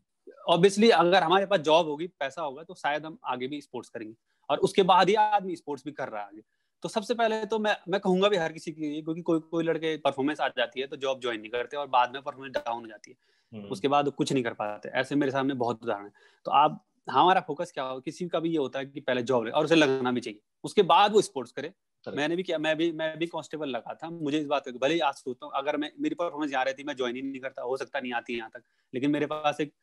ऑब्वियसली अगर हमारे पास जॉब होगी पैसा होगा तो शायद हम आगे भी स्पोर्ट्स करेंगे और उसके बाद ही आदमी स्पोर्ट्स भी कर रहा है आगे तो सबसे पहले तो मैं मैं कहूंगा भी हर किसी के लिए क्योंकि कोई कोई लड़के परफॉर्मेंस आ जाती है तो जॉब ज्वाइन नहीं करते और बाद में परफॉर्मेंस डाउन हो जाती है हम्म। उसके बाद कुछ नहीं कर पाते ऐसे मेरे सामने बहुत उदाहरण है तो आप हमारा फोकस क्या हो किसी का भी ये होता है कि पहले जॉब ले और उसे लगना भी चाहिए उसके बाद वो स्पोर्ट्स करे मैंने भी किया मैं भी मैं भी कॉन्स्टेबल लगा था मुझे इस बात भले ही आज सोचता हूँ तो अगर मैं मेरी परफॉर्मेंस यहाँ रहती मैं ज्वाइन ही नहीं करता हो सकता नहीं आती यहाँ तक लेकिन मेरे पास एक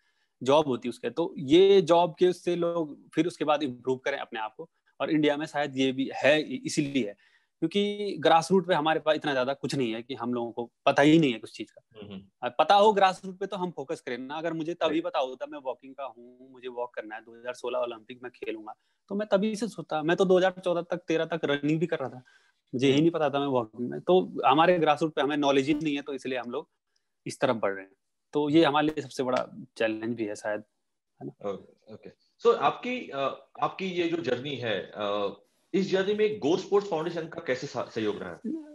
जॉब होती है उसके तो ये जॉब के उससे लोग फिर उसके बाद इम्प्रूव करें अपने आप को और इंडिया में शायद ये भी है इसीलिए है क्योंकि ग्रास रूट पे हमारे पास इतना ज्यादा कुछ नहीं है कि हम लोगों को पता ही नहीं है कुछ चीज का हम्म, हम्म। पता हो ग्रास रूट पे तो हम फोकस करें ना अगर मुझे तभी पता होता मैं वॉकिंग का हूँ मुझे वॉक करना है 2016 ओलंपिक में खेलूंगा तो मैं तभी से सोचता मैं तो 2014 तक तेरह तक रनिंग भी कर रहा था मुझे ही हम्म। नहीं पता था मैं वॉकिंग में तो हमारे ग्रास रूट पे हमें नॉलेज ही नहीं है तो इसलिए हम लोग इस तरफ बढ़ रहे हैं तो ये हमारे लिए सबसे बड़ा चैलेंज भी है शायद है ना ओके सो आपकी आपकी ये जो जर्नी है इस जर्नी में गो स्पोर्ट्स फाउंडेशन का कैसे सहयोग रहा है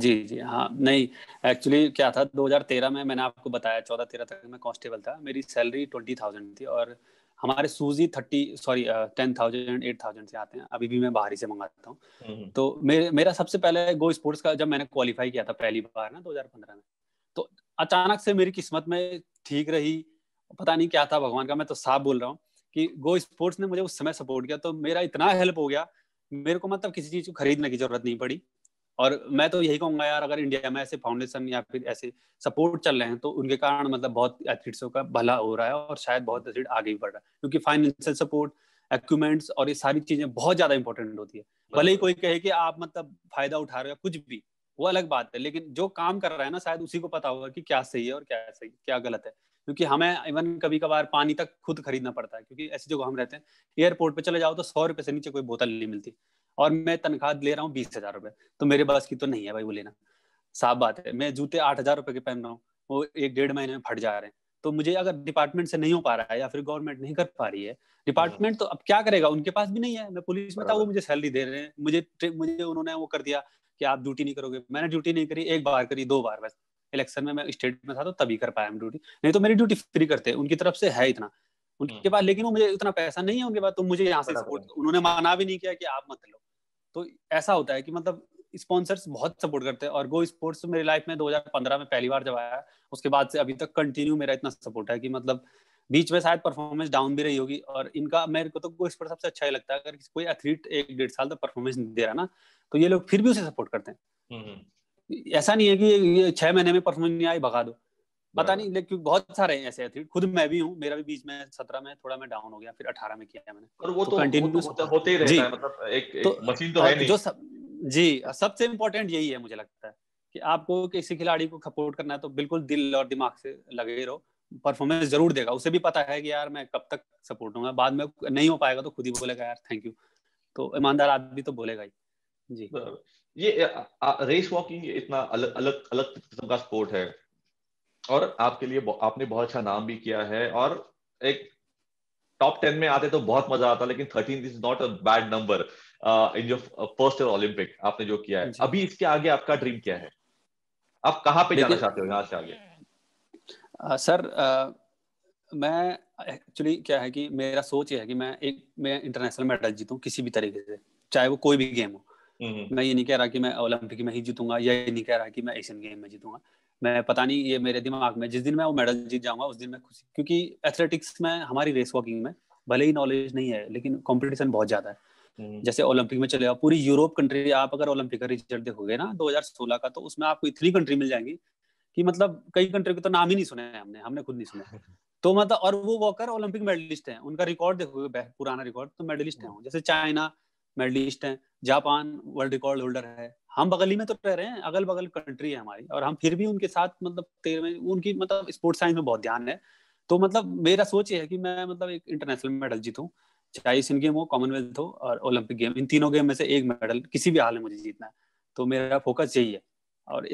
जी जी हाँ नहीं एक्चुअली क्या था 2013 में मैंने आपको बताया चौदह तेरह तक मैं कांस्टेबल था मेरी सैलरी ट्वेंटी थाउजेंड थी और हमारे सूजी thirty sorry ten thousand eight thousand से आते हैं अभी भी मैं बाहरी से मंगाता हूँ हम्म, हम्म। तो मेरे मेरा सबसे पहले गो स्पोर्ट्स का जब मैंने क्वालिफाई किया था पहली बार ना दो में अचानक से मेरी किस्मत में ठीक रही पता नहीं क्या था भगवान का मैं तो साफ बोल रहा हूँ कि गो स्पोर्ट्स ने मुझे उस समय सपोर्ट किया तो मेरा इतना हेल्प हो गया मेरे को मतलब किसी चीज को खरीदने की जरूरत नहीं पड़ी और मैं तो यही कहूंगा यार अगर इंडिया में ऐसे फाउंडेशन या फिर ऐसे सपोर्ट चल रहे हैं तो उनके कारण मतलब बहुत एथलीट्सों का भला हो रहा है और शायद बहुत एथलीट आगे भी बढ़ रहा है क्योंकि फाइनेंशियल सपोर्ट इक्विपमेंट्स और ये सारी चीजें बहुत ज्यादा इंपॉर्टेंट होती है भले ही कोई कहे कि आप मतलब फायदा उठा रहे हो कुछ भी वो अलग बात है लेकिन जो काम कर रहा है ना शायद उसी को पता होगा कि क्या सही है और क्या सही क्या गलत है क्योंकि हमें इवन कभी कभार पानी तक खुद खरीदना पड़ता है क्योंकि ऐसी जगह हम रहते हैं एयरपोर्ट पे चले जाओ तो सौ रुपए से नीचे कोई बोतल नहीं मिलती और मैं तनख्वाह ले रहा हूँ बीस हजार रुपए तो मेरे पास की तो नहीं है भाई वो लेना साफ बात है मैं जूते आठ हजार रुपये के पहन रहा हूँ वो एक डेढ़ महीने में फट जा रहे हैं तो मुझे अगर डिपार्टमेंट से नहीं हो पा रहा है या फिर गवर्नमेंट नहीं कर पा रही है डिपार्टमेंट हाँ। तो अब क्या करेगा उनके पास भी नहीं है मैं पुलिस में था वो मुझे सैलरी दे रहे हैं मुझे मुझे उन्होंने वो कर दिया कि आप ड्यूटी नहीं करोगे मैंने ड्यूटी नहीं करी एक बार करी दो बार बस इलेक्शन में मैं स्टेट में था तो तभी कर पाया हम ड्यूटी नहीं तो मेरी ड्यूटी फ्री करते उनकी तरफ से है इतना उनके हम्म। पास लेकिन वो मुझे इतना पैसा नहीं है उनके पास तो मुझे यहाँ से सपोर्ट उन्होंने माना भी नहीं किया कि आप मत लो तो ऐसा होता है कि मतलब स्पॉन्सर्स बहुत सपोर्ट करते हैं और गो स्पोर्ट्स मेरी लाइफ में 2015 में पहली बार जब आया उसके बाद से अभी तक कंटिन्यू मेरा इतना सपोर्ट है कि मतलब बीच में शायद परफॉर्मेंस डाउन भी रही होगी और इनका मेरे को तो इस पर सबसे अच्छा ही लगता है अगर कोई एथलीट एक डेढ़ साल तक परफॉर्मेंस दे रहा ना तो ये लोग फिर भी उसे सपोर्ट करते हैं हम्म, हम्म। ऐसा नहीं है कि ये छह महीने में परफॉर्मेंस नहीं आई भगा दो पता नहीं लेकिन बहुत सारे ऐसे एथलीट खुद मैं भी हूँ मेरा भी बीच में सत्रह में थोड़ा मैं डाउन हो गया फिर अठारह में किया मैंने और वो तो कंटिन्यू तो, तो मतलब होते ही रहता है मतलब एक, तो, एक मशीन तो है नहीं जो सब, जी सबसे इम्पोर्टेंट यही है मुझे लगता है कि आपको किसी खिलाड़ी को सपोर्ट करना है तो बिल्कुल दिल और दिमाग से लगे रहो परफॉर्मेंस जरूर देगा उसे भी पता है कि यार मैं कब तक सपोर्ट होगा बाद में नहीं हो पाएगा तो खुद ही बोलेगा यार थैंक यू तो ईमानदार आदमी तो बोलेगा ही जी ये
रेस वॉकिंग इतना अलग अलग अलग किस्म का स्पोर्ट है और आपके लिए आपने बहुत अच्छा नाम भी किया है और एक टॉप टेन में आते तो बहुत मजा आता लेकिन thirteen is not a bad number in your first year Olympic आपने जो किया है अभी इसके आगे
आपका ड्रीम क्या है आप कहाँ पे जाना चाहते हो यहाँ से आगे सर मैं एक्चुअली क्या है कि मेरा सोच ये है कि मैं एक मैं इंटरनेशनल मेडल जीतूं किसी भी तरीके से चाहे वो कोई भी गेम हो हम्म, हम्म। मैं ये नहीं कह रहा कि मैं ओलंपिक में ही जीतूंगा या ये नहीं कह रहा कि मैं एशियन गेम में जीतूंगा मैं पता नहीं ये मेरे दिमाग में जिस दिन मैं वो मेडल जीत जाऊंगा उस दिन मैं खुश क्योंकि एथलेटिक्स में हमारी रेस वॉकिंग में भले ही नॉलेज नहीं है लेकिन कॉम्पिटिशन बहुत ज्यादा है हम्म, जैसे ओलंपिक में चले जाओ पूरी यूरोप कंट्री आप अगर ओलंपिक का रिजल्ट देखोगे ना 2016 का तो उसमें आपको इतनी कंट्री मिल जाएंगी कि मतलब कई कंट्री के तो नाम ही नहीं सुने हैं हमने हमने खुद नहीं सुना तो मतलब और वो वॉकर ओलंपिक मेडलिस्ट हैं उनका रिकॉर्ड देखो पुराना रिकॉर्ड तो मेडलिस्ट हैं जैसे चाइना मेडलिस्ट हैं जापान वर्ल्ड रिकॉर्ड होल्डर है हम बगली में तो रह रहे हैं अगल बगल कंट्री है हमारी और हम फिर भी उनके साथ मतलब तेरह उनकी मतलब स्पोर्ट्स साइंस में बहुत ध्यान है तो मतलब मेरा सोच ये है कि मैं मतलब एक इंटरनेशनल मेडल जीतूं चाहे एशियन गेम हो कॉमनवेल्थ हो और ओलंपिक गेम इन तीनों गेम में से एक मेडल किसी भी हाल में मुझे जीतना है तो मेरा फोकस यही है और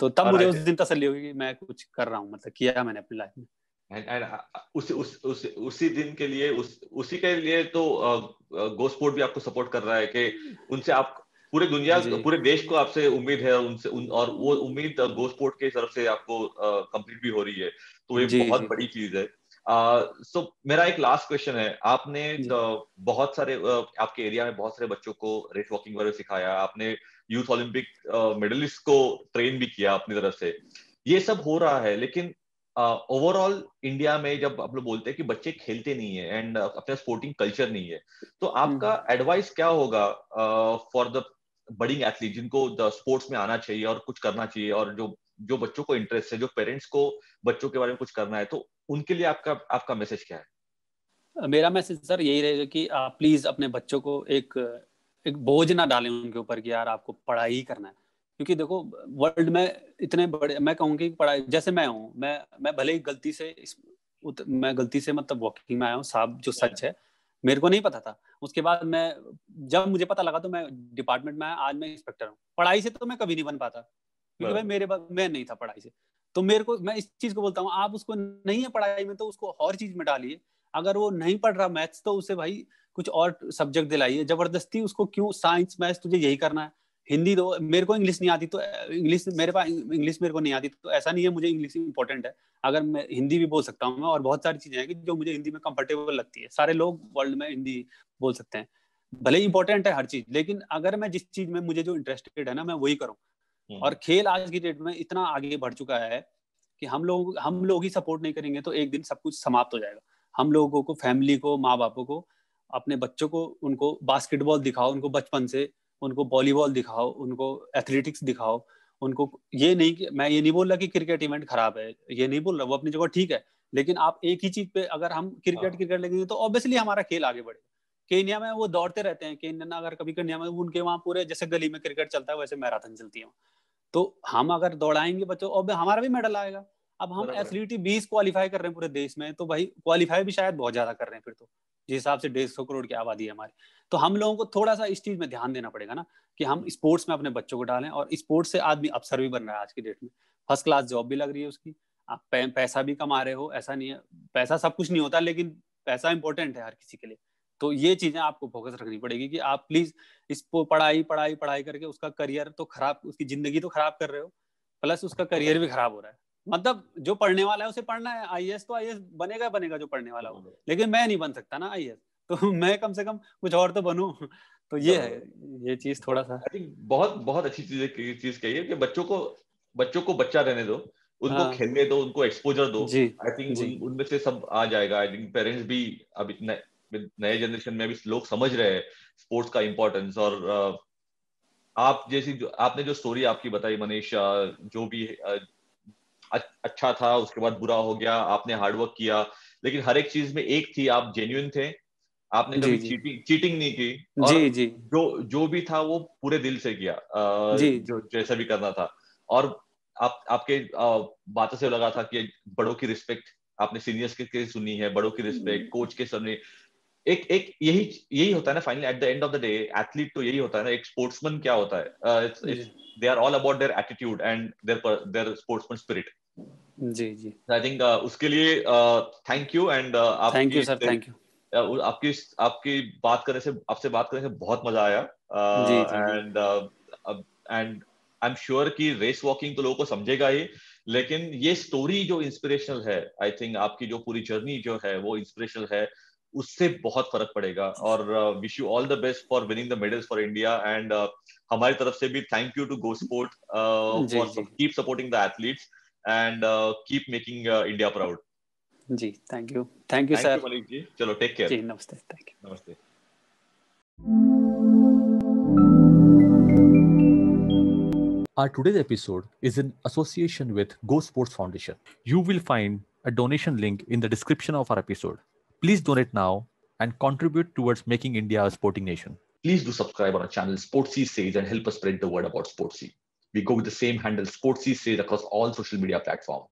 तो तब मुझे उस दिन तसली होगी कि मैं कुछ कर रहा हूँ मतलब किया मैंने अपनी लाइफ में एंड एंड
उसी उस, उस, उसी दिन के लिए उस उसी के लिए तो गोस्पोर्ट uh, uh, भी आपको सपोर्ट कर रहा है कि उनसे आप पूरे दुनिया पूरे देश को आपसे उम्मीद है उनसे उन, और वो उम्मीद गोस्पोर्ट uh, के तरफ से आपको कंप्लीट भी हो रही है तो ये बहुत जी. बड़ी चीज है सो uh, so, मेरा एक लास्ट क्वेश्चन है आपने बहुत सारे आपके एरिया में बहुत सारे बच्चों को रेट वॉकिंग वगैरह सिखाया आपने यूथ ओलंपिक मेडलिस्ट को ट्रेन भी किया अपनी तरफ से ये सब हो रहा है लेकिन ओवरऑल uh, इंडिया में जब आप लोग बोलते हैं कि बच्चे खेलते नहीं है एंड uh, अपना स्पोर्टिंग कल्चर नहीं है तो हम्म। आपका एडवाइस क्या होगा फॉर द बडिंग एथलीट जिनको द स्पोर्ट्स में आना चाहिए और कुछ करना चाहिए और जो जो बच्चों को इंटरेस्ट है जो पेरेंट्स को बच्चों के बारे में
कुछ करना है तो उनके लिए आपका आपका मैसेज क्या है मेरा मैसेज सर यही रहेगा कि आप uh, प्लीज अपने बच्चों को एक एक बोझ ना डालें उनके ऊपर कि यार आपको पढ़ाई करना है क्योंकि देखो वर्ल्ड में इतने बड़े मैं कहूँगी पढ़ाई जैसे मैं हूँ मैं मैं भले ही गलती से इस, उत, मैं गलती से मतलब वॉकिंग में आया हूँ साहब जो सच है मेरे को नहीं पता था उसके बाद मैं जब मुझे पता लगा तो मैं डिपार्टमेंट में आया आज मैं इंस्पेक्टर हूँ पढ़ाई से तो मैं कभी नहीं बन पाता क्योंकि भाई मेरे मैं नहीं था पढ़ाई से तो मेरे को मैं इस चीज को बोलता हूँ आप उसको नहीं है पढ़ाई में तो उसको और चीज में डालिए अगर वो नहीं पढ़ रहा मैथ्स तो उसे भाई कुछ और सब्जेक्ट दिलाइए जबरदस्ती उसको क्यों साइंस मैथ तुझे यही करना है हिंदी दो तो मेरे को इंग्लिश नहीं आती तो इंग्लिश मेरे पास इंग्लिश मेरे को नहीं आती तो ऐसा नहीं है मुझे इंग्लिश इंपॉर्टेंट है अगर मैं हिंदी भी बोल सकता हूँ मैं और बहुत सारी चीजें हैं कि जो मुझे हिंदी में कंफर्टेबल लगती है सारे लोग वर्ल्ड में हिंदी बोल सकते हैं भले ही इंपॉर्टेंट है हर चीज लेकिन अगर मैं जिस चीज में मुझे जो इंटरेस्टेड है ना मैं वही करूँ हम्म। और खेल आज की डेट में इतना आगे बढ़ चुका है कि हम लोग हम लोग ही सपोर्ट नहीं करेंगे तो एक दिन सब कुछ समाप्त हो जाएगा हम लोगों को फैमिली को माँ बापों को अपने बच्चों को उनको बास्केटबॉल दिखाओ उनको बचपन से उनको वॉलीबॉल दिखाओ उनको एथलेटिक्स दिखाओ उनको ये नहीं कि मैं ये नहीं बोल रहा कि क्रिकेट इवेंट खराब है ये नहीं बोल रहा वो अपनी जगह ठीक है लेकिन आप एक ही चीज पे अगर हम क्रिकेट क्रिकेट लेंगे तो ऑब्वियसली हमारा खेल आगे बढ़ेगा केन्या में वो दौड़ते रहते हैं केन्या अगर कभी केन्या में उनके वहाँ पूरे जैसे गली में क्रिकेट चलता है वैसे मैराथन चलती है तो हम अगर दौड़ाएंगे बच्चों और हमारा भी मेडल आएगा अब हम एथलीट बीस क्वालिफाई कर रहे हैं पूरे देश में तो भाई क्वालिफाई भी शायद बहुत ज्यादा कर रहे हैं फिर तो जिस हिसाब से डेढ़ सौ करोड़ की आबादी है हमारी तो हम लोगों को थोड़ा सा इस चीज में ध्यान देना पड़ेगा ना कि हम स्पोर्ट्स में अपने बच्चों को डालें और स्पोर्ट्स से आदमी अफसर भी बन रहा है आज की डेट में फर्स्ट क्लास जॉब भी लग रही है उसकी आप पैसा भी कमा रहे हो ऐसा नहीं है पैसा सब कुछ नहीं होता लेकिन पैसा इंपॉर्टेंट है हर किसी के लिए तो ये चीजें आपको फोकस रखनी पड़ेगी कि आप प्लीज इसको पढ़ाई पढ़ाई पढ़ाई करके उसका करियर तो खराब उसकी जिंदगी तो खराब कर रहे हो प्लस उसका करियर भी खराब हो रहा है मतलब जो पढ़ने वाला है उसे पढ़ना है आई तो आई बनेगा बनेगा जो पढ़ने वाला हो हाँ। लेकिन मैं नहीं बन सकता ना आई तो मैं कम से कम कुछ और तो बनू तो ये तो है ये चीज थोड़ा सा बहुत बहुत अच्छी चीज
चीज कही है कि बच्चों को बच्चों को बच्चा रहने दो उनको हाँ, खेलने दो उनको एक्सपोजर दो आई थिंक उनमें से सब आ जाएगा आई थिंक पेरेंट्स भी अब इतना नए जनरेशन में अभी लोग समझ रहे हैं स्पोर्ट्स का इम्पोर्टेंस और आप जैसी जो आपने जो स्टोरी आपकी बताई मनीष जो भी अच्छा था उसके बाद बुरा हो गया आपने हार्डवर्क किया लेकिन हर एक चीज में एक थी आप जेन्यून थे आपने कभी चीटिंग चीटिंग नहीं की और जी जी जो जो भी था वो पूरे दिल से किया आ, जी जो जैसा भी करना था और आप आपके बातों से लगा था कि बड़ों की रिस्पेक्ट आपने सीनियर्स के, के सुनी है बड़ों की रिस्पेक्ट हम्म। कोच के सुनने एक एक यही यही होता है ना finally at the end of the day athlete तो यही होता है ना एक स्पोर्ट्समैन क्या होता है they are all about their attitude and their their sportsman spirit जी जी आई थिंक uh, उसके लिए thank you and thank you sir thank you आपकी आपकी बात करने से आपसे बात करने से बहुत मजा आया and and I am sure कि रेस वॉकिंग तो लोगों को समझेगा ही लेकिन ये स्टोरी जो इंस्पिरेशनल है आई थिंक आपकी जो पूरी जर्नी जो है वो इंस्पिरेशनल है उससे बहुत फर्क पड़ेगा और wish you all the best for winning the medals for India and हमारी तरफ से भी thank you to go sport for keep supporting the athletes and keep making India
proud जी thank you thank you sir Malik ji चलो take care जी नमस्ते thank you नमस्ते
Our today's episode is in association with Go Sports Foundation. You will find a donation link in the description of our episode. Please donate now and contribute towards making India a sporting nation. Please do subscribe on our channel Sportsy Says and help us spread the word about Sportsy. We go with the same handle Sportsy Says across all social media platforms.